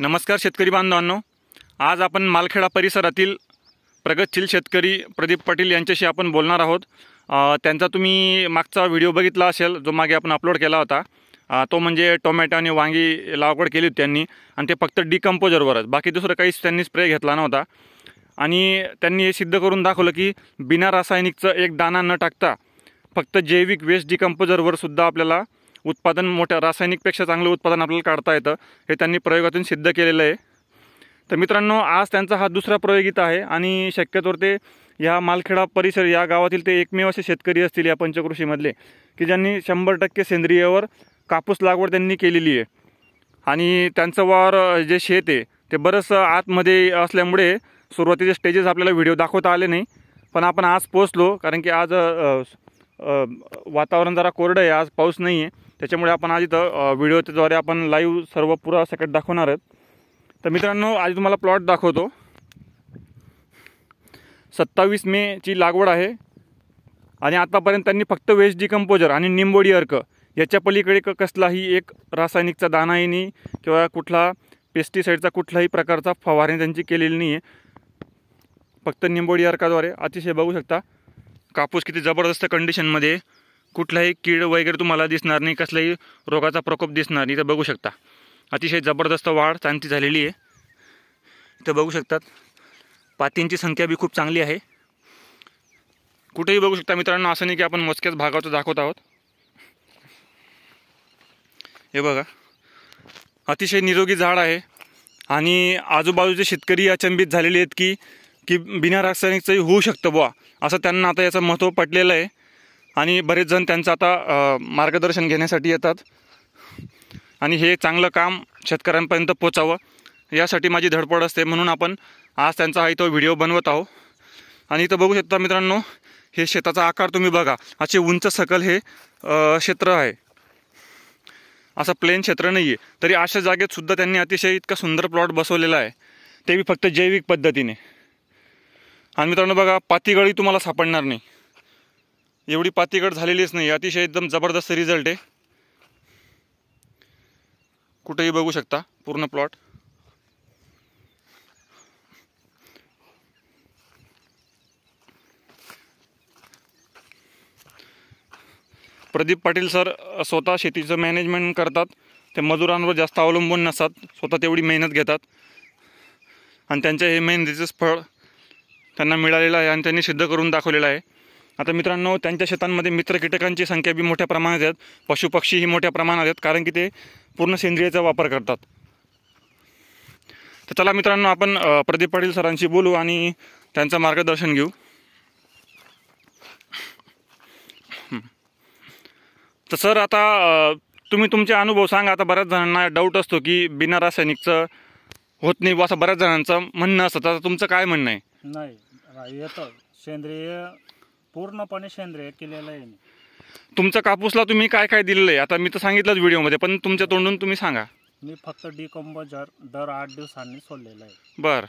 नमस्कार शेतकरी बांधवांनो आज आपण मालखेडा परिसरातील प्रगतशील शेतकरी प्रदीप पाटील यांच्याशी आपण बोलणार आहोत त्यांचा तुम्ही मागचा व्हिडिओ बघितला असेल जो मागे आपण अपलोड केला होता तो म्हणजे टोमॅटो आणि वांगी लागवड केली होती त्यांनी आणि ते फक्त डिकम्पोजरवरच बाकी दुसरं काहीच त्यांनी स्प्रे घेतला नव्हता आणि त्यांनी हे सिद्ध करून दाखवलं की बिना रासायनिकचं एक दाना न टाकता फक्त जैविक वेस्ट डिकम्पोजरवर सुद्धा आपल्याला उत्पादन मोठ्या रासायनिकपेक्षा चांगलं उत्पादन आपल्याला काढता येतं हे त्यांनी प्रयोगातून सिद्ध केलेलं आहे तर मित्रांनो आज त्यांचा हा दुसरा प्रयोगिता आहे आणि शक्यतोवर ते ह्या मालखेडा परिसर या गावातील ते एकमेव असे शेतकरी असतील या पंचकृषीमधले की ज्यांनी शंभर टक्के सेंद्रियवर कापूस लागवड त्यांनी केलेली आहे आणि त्यांचं वार जे शेत आहे ते बरंच आतमध्ये असल्यामुळे सुरुवातीचे स्टेजेस आपल्याला व्हिडिओ दाखवता आले नाही पण आपण आज पोचलो कारण की आज वातावरण जरा कोरडं आहे आज पाऊस नाही आहे त्याच्यामुळे आपण आज इथं व्हिडिओच्याद्वारे आपण लाईव्ह सर्व पुरा सेकट दाखवणार आहेत तर मित्रांनो आज तुम्हाला प्लॉट दाखवतो सत्तावीस मेची लागवड आहे आणि आतापर्यंत त्यांनी फक्त वेस्ट डिकम्पोजर आणि निंबोडी अर्क याच्या पलीकडे क कसलाही एक रासायनिकचा नाही किंवा कुठला पेस्टिसाईडचा कुठलाही प्रकारचा फवारणी त्यांची केलेली नाही आहे फक्त निंबोडी अर्काद्वारे अतिशय बघू शकता कापूस किती जबरदस्त कंडिशनमध्ये कुठलाही कीड वगैरे तुम्हाला दिसणार नाही कसलाही रोगाचा प्रकोप दिसणार नाही इथं बघू शकता अतिशय जबरदस्त वाढ चांगली झालेली आहे इथं बघू शकतात पातींची संख्या बी खूप चांगली आहे कुठेही बघू शकता मित्रांनो असं नाही की आपण मोजक्याच भागाचं दाखवत आहोत हे बघा अतिशय निरोगी झाड आहे आणि आजूबाजूचे शेतकरी अचंबित झालेले आहेत की की बिना रासायनिकचंही होऊ शकतं बुवा असं त्यांना आता याचं महत्त्व पटलेलं आहे आणि बरेच जण त्यांचं आता मार्गदर्शन घेण्यासाठी येतात आणि हे चांगलं काम शेतकऱ्यांपर्यंत पोचावं यासाठी माझी धडपड असते म्हणून आपण आज त्यांचा हा इथं व्हिडिओ बनवत आहो आणि इथं बघू शकता मित्रांनो हे शेताचा आकार तुम्ही बघा असे उंच सकल हे क्षेत्र आहे असं प्लेन क्षेत्र नाही आहे तरी अशा जागेत सुद्धा त्यांनी अतिशय इतका सुंदर प्लॉट बसवलेला आहे ते बी फक्त जैविक पद्धतीने आणि मित्रांनो बघा पातीगळी तुम्हाला सापडणार नाही एवढी पातीगड झालेलीच नाही अतिशय एकदम जबरदस्त रिझल्ट आहे कुठेही बघू शकता पूर्ण प्लॉट प्रदीप पाटील सर स्वतः शेतीचं मॅनेजमेंट करतात ते मजुरांवर जास्त अवलंबून नसतात स्वतः तेवढी मेहनत घेतात आणि त्यांच्या हे मेहनतीचंच फळ त्यांना मिळालेलं आहे आणि त्यांनी सिद्ध करून दाखवलेलं आहे आता मित्रांनो त्यांच्या शेतांमध्ये मित्र कीटकांची संख्या बी मोठ्या प्रमाणात आहेत पशुपक्षीही मोठ्या प्रमाणात आहेत कारण की ते पूर्ण सेंद्रियाचा वापर करतात तर चला मित्रांनो आपण प्रदीप पाटील सरांशी बोलू आणि त्यांचं मार्गदर्शन घेऊ तर सर आता तुम्ही तुमचे अनुभव सांगा आता बऱ्याच जणांना डाऊट असतो की बिना रासायनिकचं होत नाही असं बऱ्याच जणांचं म्हणणं असतं तर तुमचं काय म्हणणं आहे नाही येतं सेंद्रिय पूर्णपणे सेंद्रिय केलेलं आहे मी तुमचा कापूसला तुम्ही काय काय दिलेलं आहे आता मी तर सांगितलंच व्हिडिओमध्ये पण तुमच्या हो. तोंडून तुम्ही सांगा मी फक्त डिकंपोजर दर आठ दिवसांनी सोडलेलं आहे बर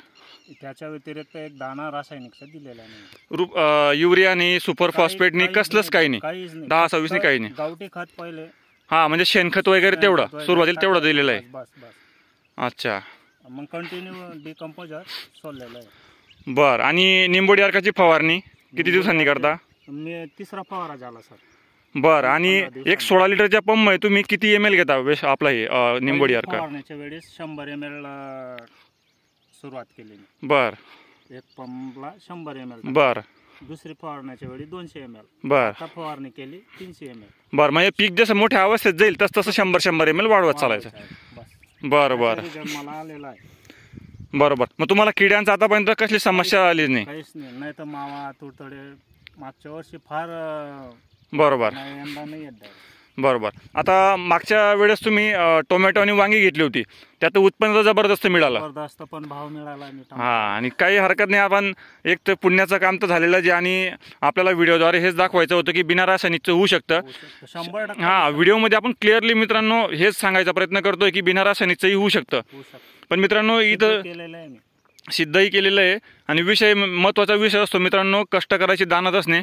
त्याच्या व्यतिरिक्त एक दाना रासायनिक दिलेला नाही युरिया नाही सुपर फॉस्फेटनी कसलंच काही नाही दहा सव्वीस नाही काही नाही गावठी खत पहिले हा म्हणजे शेणखत वगैरे तेवढं सुरुवातीला तेवढं दिलेलं आहे बस बस अच्छा मग कंटिन्यू डिकंपोजर सोडलेलं आहे बर आणि निंबोडी अर्काची फवारणी किती दिवसांनी करता मी तिसरा फवारा झाला सर बर आणि एक सोळा लिटरच्या पंप आहे तुम्ही किती एम एल घेता आपला हे निंबोडी फवारण्याच्या वेळेस शंभर एम एल सुरुवात केली बर एक पंपला शंभर एम एल बर दुसरी फवारण्याच्या वेळी दोनशे एम एल बर फवारणी केली तीनशे एम एल बर म्हणजे पीक जसं मोठ्या अवस्थेत जाईल तस तसं शंभर शंभर एम एल वाढवत चालायचं बस बर बर मला आलेला आहे बरोबर मग तुम्हाला किड्यांचा आतापर्यंत कसली समस्या आली नाही काहीच नाही तर मावा तुडतडे मागच्या वर्षी फार बरोबर यंदा नाही येत बरोबर आता मागच्या वेळेस तुम्ही टोमॅटो आणि वांगी घेतली होती त्यात उत्पन्न जबरदस्त मिळालं जबरदस्त पण भाव मिळाला हा आणि काही हरकत नाही आपण एक तर पुण्याचं काम तर झालेलं जे आणि आपल्याला व्हिडिओद्वारे हेच दाखवायचं होतं की बिना रासायनिकचं होऊ शकतं शंभर हा व्हिडिओमध्ये आपण क्लिअरली मित्रांनो हेच सांगायचा प्रयत्न करतोय की बिना रासायनिकचंही होऊ शकतं पण मित्रांनो इथं सिद्धही केलेलं आहे आणि विषय महत्त्वाचा विषय असतो मित्रांनो कष्ट करायची दानत असणे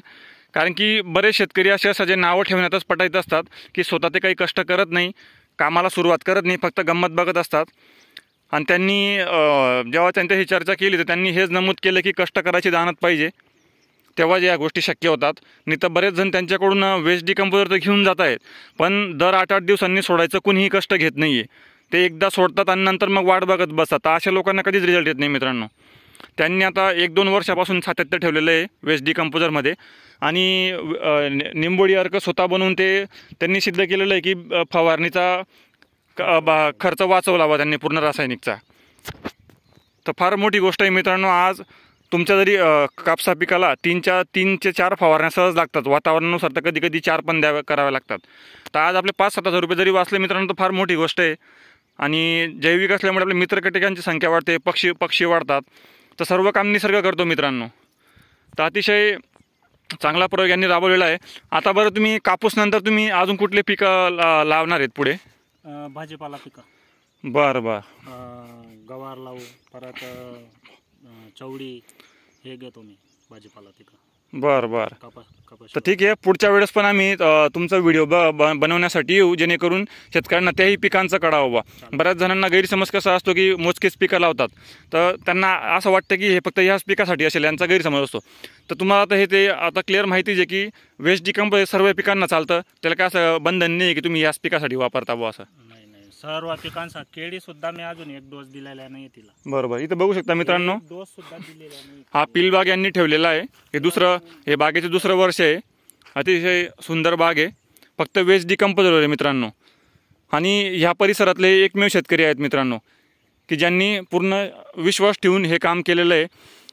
कारण की बरेच शेतकरी असे असतात जे नावं ठेवण्यातच पटायत असतात की स्वतः ते काही कष्ट करत नाही कामाला सुरुवात करत नाही फक्त गंमत बघत असतात आणि त्यांनी जेव्हा ही चर्चा केली तर त्यांनी हेच नमूद केलं की कष्ट करायची जाणत पाहिजे तेव्हाच या गोष्टी शक्य होतात नाही तर बरेच जण त्यांच्याकडून वेस्ट डिकम्पोजर तर घेऊन जात आहेत पण दर आठ आठ दिवसांनी सोडायचं कुणीही कष्ट घेत नाही आहे ते एकदा सोडतात आणि नंतर मग वाट बघत बसतात अशा लोकांना कधीच रिझल्ट येत नाही मित्रांनो त्यांनी आता एक दोन वर्षापासून सातत्य ठेवलेलं आहे वेस्ट डिकम्पोजरमध्ये आणि निंबोळी अर्क स्वतः बनवून ते त्यांनी सिद्ध केलेलं आहे की फवारणीचा खर्च वाचवला हवा त्यांनी पूर्ण रासायनिकचा तर फार मोठी गोष्ट आहे मित्रांनो आज तुमच्या जरी कापसा पिकाला तीनच्या तीन ते चार फवारण्या सहज लागतात वातावरणानुसार तर कधी कधी चार पण द्याव्या कराव्या लागतात तर आज आपले पाच सात हजार रुपये जरी वाचले मित्रांनो तर फार मोठी गोष्ट आहे आणि जैविक असल्यामुळे आपल्या मित्रकटिकांची संख्या वाढते पक्षी पक्षी वाढतात तर सर्व काम निसर्ग करतो मित्रांनो तर अतिशय चांगला प्रयोग यांनी राबवलेला आहे आता बरं तुम्ही कापूसनंतर तुम्ही अजून कुठले पिकं लावणार आहेत पुढे भाजीपाला पिकं बरं बरं गवार लावू परत चवडी हे घेतो मी भाजीपाला पिकं बरं बरं तर ठीक आहे पुढच्या वेळेस पण आम्ही तुमचा व्हिडिओ ब बनवण्यासाठी येऊ जेणेकरून शेतकऱ्यांना त्याही पिकांचा कडा हवा बऱ्याच जणांना गैरसमज कसा असतो की मोजकेच पिकं लावतात तर त्यांना असं वाटतं की हे फक्त ह्याच पिकासाठी असेल यांचा गैरसमज असतो तर तुम्हाला आता हे ते आता क्लिअर माहिती आहे की वेस्ट डिकंप सर्व पिकांना चालतं त्याला काय असं बंधन नाही की तुम्ही ह्याच पिकासाठी वापरता बुवा असं सर्व पिकांचा केळी सुद्धा मी अजून एक डोस दिलेला नाही तिला बरोबर इथं बघू शकता मित्रांनो डोस सुद्धा दिलेला नाही हा पिलबाग यांनी ठेवलेला आहे हे दुसरं हे बागेचं दुसरं वर्ष आहे अतिशय सुंदर बाग आहे फक्त वेस्ट डिकम्पोज आहे मित्रांनो आणि ह्या परिसरातले एकमेव शेतकरी आहेत मित्रांनो की ज्यांनी पूर्ण विश्वास ठेवून हे काम केलेलं आहे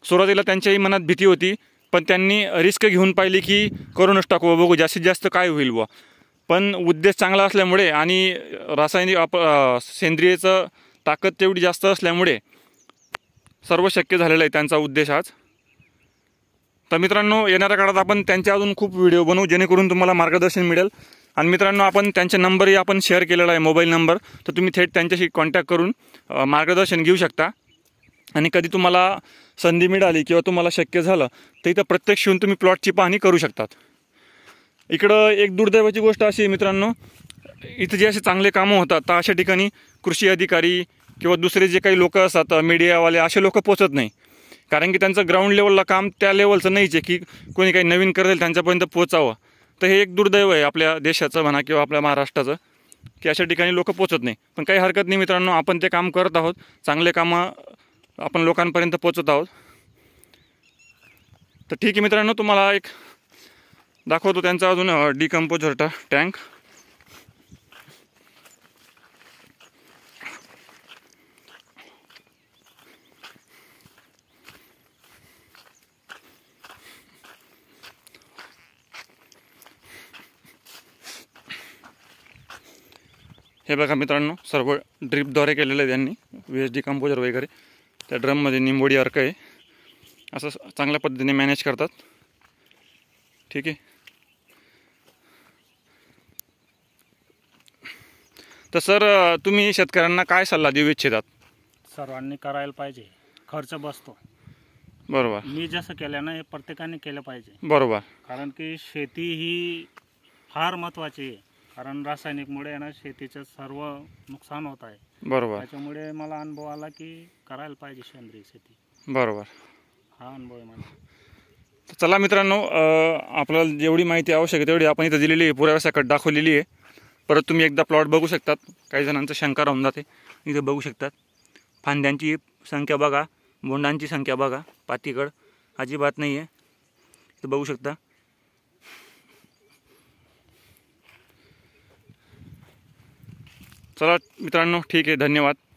सुरुवातीला त्यांच्याही मनात भीती होती पण त्यांनी रिस्क घेऊन पाहिली की करूनच टाकू बघू जास्तीत जास्त काय होईल बुवा पण उद्देश चांगला असल्यामुळे आणि रासायनिक आप सेंद्रियचं ताकद तेवढी जास्त असल्यामुळे सर्व शक्य झालेलं आहे त्यांचा उद्देश आज तर मित्रांनो येणाऱ्या काळात आपण त्यांच्या अजून खूप व्हिडिओ बनवू जेणेकरून तुम्हाला मार्गदर्शन मिळेल आणि मित्रांनो आपण त्यांचे नंबरही आपण शेअर केलेला आहे मोबाईल नंबर तर तुम्ही थेट त्यांच्याशी कॉन्टॅक्ट करून मार्गदर्शन घेऊ शकता आणि कधी तुम्हाला संधी मिळाली किंवा तुम्हाला शक्य झालं तर इथं प्रत्यक्ष येऊन तुम्ही प्लॉटची पाहणी करू शकतात इकडं एक दुर्दैवाची गोष्ट अशी आहे मित्रांनो इथं जे असे चांगले कामं होतात तर अशा ठिकाणी कृषी अधिकारी किंवा दुसरे जे काही लोकं असतात मीडियावाले असे लोक पोचत नाही कारण की त्यांचं ग्राउंड लेवलला काम त्या लेवलचं नाहीच आहे की कोणी काही नवीन करेल त्यांच्यापर्यंत पोचावं तर हे एक दुर्दैव आहे आपल्या देशाचं म्हणा किंवा आपल्या महाराष्ट्राचं की अशा ठिकाणी लोक पोचत नाही पण काही हरकत नाही मित्रांनो आपण ते काम करत आहोत चांगले कामं आपण लोकांपर्यंत पोचत आहोत तर ठीक आहे मित्रांनो तुम्हाला एक दाखवतो त्यांचा अजून टा टँक हे बघा मित्रांनो सर्व ड्रिपद्वारे केलेलं आहे त्यांनी व्ही एच डी कंपोजर वगैरे त्या ड्रममध्ये निंबोडी अर्क आहे असं चांगल्या पद्धतीने मॅनेज करतात ठीक आहे तर सर तुम्ही शेतकऱ्यांना काय सल्ला देऊ इच्छितात सर्वांनी करायला पाहिजे खर्च बसतो बरोबर मी जसं केलं ना हे प्रत्येकाने केलं पाहिजे बरोबर कारण की शेती ही फार महत्वाची आहे कारण रासायनिकमुळे आहे ना शेतीचं सर्व नुकसान होत आहे बरोबर त्याच्यामुळे मला अनुभव आला की करायला पाहिजे सेंद्रिय शेती बरोबर हा अनुभव आहे मला तर चला मित्रांनो आपल्याला जेवढी माहिती आवश्यक आहे तेवढी आपण इथं दिलेली आहे पुराव्यासाकट दाखवलेली आहे परत तुम्ही एकदा प्लॉट बघू शकतात काही जणांचा शंका राहून जाते इथे बघू शकतात फांद्यांची संख्या बघा बोंडांची संख्या बघा पातीकड अजिबात नाही आहे इथं बघू शकता चला मित्रांनो ठीक आहे धन्यवाद